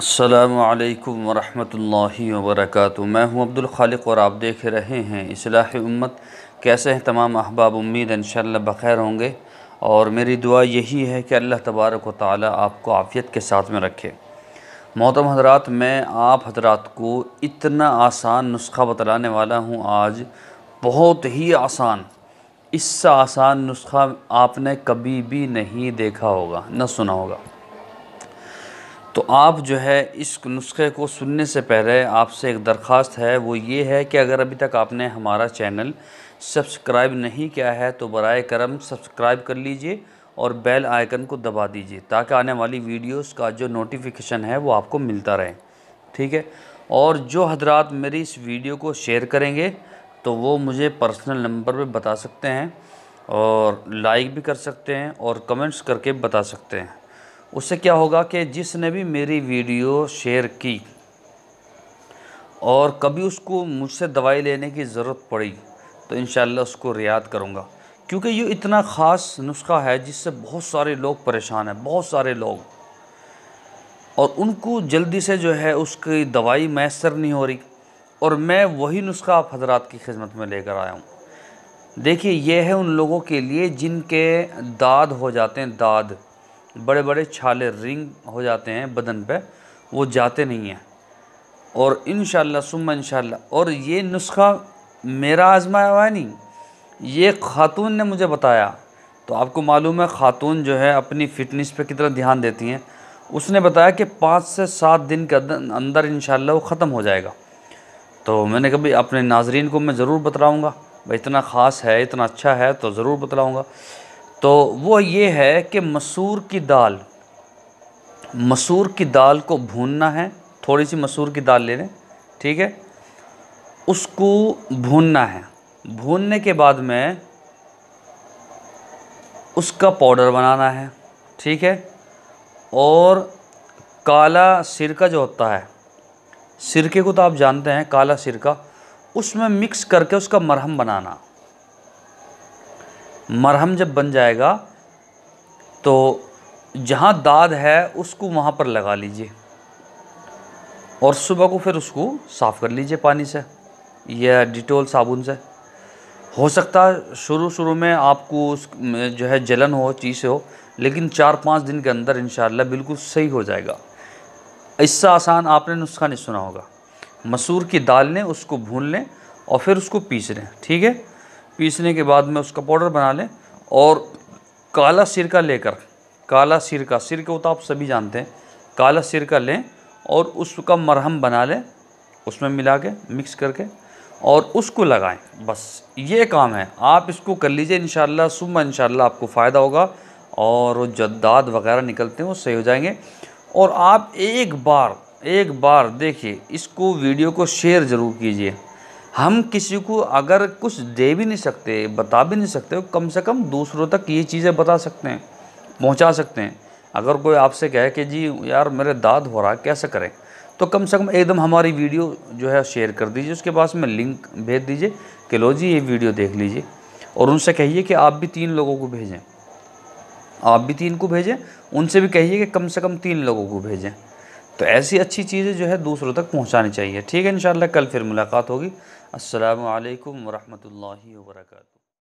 السلام علیکم ورحمۃ اللہ وبرکاتہ میں ہوں عبدالخالق اور آپ دیکھ رہے ہیں اصلاح امت کیسے ہیں تمام احباب امید انشاءاللہ بخیر ہوں گے اور میری دعا یہی ہے کہ اللہ تبارک و تعالی آپ کو عافیت کے ساتھ میں رکھے محتم حضرات میں آپ حضرات کو اتنا آسان نسخہ بتلانے والا ہوں آج بہت ہی آسان اس سے آسان نسخہ آپ نے کبھی بھی نہیں دیکھا ہوگا نہ سنا ہوگا تو آپ جو ہے اس نسخے کو سننے سے پہلے آپ سے ایک درخواست ہے وہ یہ ہے کہ اگر ابھی تک آپ نے ہمارا چینل سبسکرائب نہیں کیا ہے تو برائے کرم سبسکرائب کر لیجئے اور بیل آئیکن کو دبا دیجئے تاکہ آنے والی ویڈیوز کا جو نوٹیفیکیشن ہے وہ آپ کو ملتا رہے ٹھیک ہے اور جو حضرات میری اس ویڈیو کو شیئر کریں گے تو وہ مجھے پرسنل نمبر پہ بتا سکتے ہیں اور لائک بھی کر سکتے ہیں اور کمنٹس کر کے بتا سکتے ہیں اس سے کیا ہوگا کہ جس نے بھی میری ویڈیو شیئر کی اور کبھی اس کو مجھ سے دوائی لینے کی ضرورت پڑی تو انشاءاللہ اس کو ریاد کروں گا کیونکہ یہ اتنا خاص نسخہ ہے جس سے بہت سارے لوگ پریشان ہیں بہت سارے لوگ اور ان کو جلدی سے جو ہے اس کی دوائی میسر نہیں ہو رہی اور میں وہی نسخہ آپ حضرات کی خدمت میں لے کر آیا ہوں دیکھیے یہ ہے ان لوگوں کے لیے جن کے داد ہو جاتے ہیں داد بڑے بڑے چھالے رنگ ہو جاتے ہیں بدن پہ وہ جاتے نہیں ہیں اور انشاءاللہ سمہ انشاءاللہ اور یہ نسخہ میرا آزمایا ہوا ہے نہیں یہ خاتون نے مجھے بتایا تو آپ کو معلوم ہے خاتون جو ہے اپنی فٹنس پہ کتنا دھیان دیتی ہیں اس نے بتایا کہ پانچ سے سات دن کے اندر انشاءاللہ وہ ختم ہو جائے گا تو میں نے کبھی اپنے ناظرین کو میں ضرور بتلاؤں گا بھائی اتنا خاص ہے اتنا اچھا ہے تو ضرور بتلاؤں گا تو وہ یہ ہے کہ مسور کی دال مسور کی دال کو بھوننا ہے تھوڑی سی مسور کی دال لے لیں ٹھیک ہے اس کو بھوننا ہے بھوننے کے بعد میں اس کا پاؤڈر بنانا ہے ٹھیک ہے اور کالا سرکہ جو ہوتا ہے سرکے کو تو آپ جانتے ہیں کالا سرکہ اس میں مکس کر کے اس کا مرہم بنانا مرہم جب بن جائے گا تو جہاں داد ہے اس کو وہاں پر لگا لیجئے اور صبح کو پھر اس کو صاف کر لیجئے پانی سے یا ڈیٹول صابن سے ہو سکتا ہے شروع شروع میں آپ کو اس جو ہے جلن ہو چیز ہو لیکن چار پانچ دن کے اندر انشاءاللہ بالکل صحیح ہو جائے گا اس سے آسان آپ نے نسخہ نہیں سنا ہوگا مسور کی دال لیں اس کو بھون لیں اور پھر اس کو پیس لیں ٹھیک ہے پیسنے کے بعد میں اس کا پاؤڈر بنا لیں اور کالا سرکہ لے کر کالا سرکہ سرکہ وہ تو آپ سبھی جانتے ہیں کالا سرکہ لیں اور اس کا مرہم بنا لیں اس میں ملا کے مکس کر کے اور اس کو لگائیں بس یہ کام ہے آپ اس کو کر لیجئے انشاءاللہ صبح انشاءاللہ آپ کو فائدہ ہوگا اور جداد وغیرہ نکلتے ہیں وہ صحیح ہو جائیں گے اور آپ ایک بار ایک بار دیکھیے اس کو ویڈیو کو شیئر ضرور کیجئے ہم کسی کو اگر کچھ دے بھی نہیں سکتے بتا بھی نہیں سکتے کم سے کم دوسروں تک یہ چیزیں بتا سکتے ہیں پہنچا سکتے ہیں اگر کوئی آپ سے کہے کہ جی یار میرے داد ہو رہا ہے کیسے کریں تو کم سے کم ایک دم ہماری ویڈیو جو ہے شیئر کر دیجیے اس کے پاس میں لنک بھیج دیجیے کہ لو جی یہ ویڈیو دیکھ لیجیے اور ان سے کہیے کہ آپ بھی تین لوگوں کو بھیجیں آپ بھی تین کو بھیجیں ان سے بھی کہیے کہ کم سے کم تین لوگوں کو بھیجیں تو ایسی اچھی چیزیں جو ہے دوسروں تک پہنچانی چاہیے ٹھیک ہے انشاءاللہ کل پھر ملاقات ہوگی السلام علیکم ورحمۃ اللہ وبرکاتہ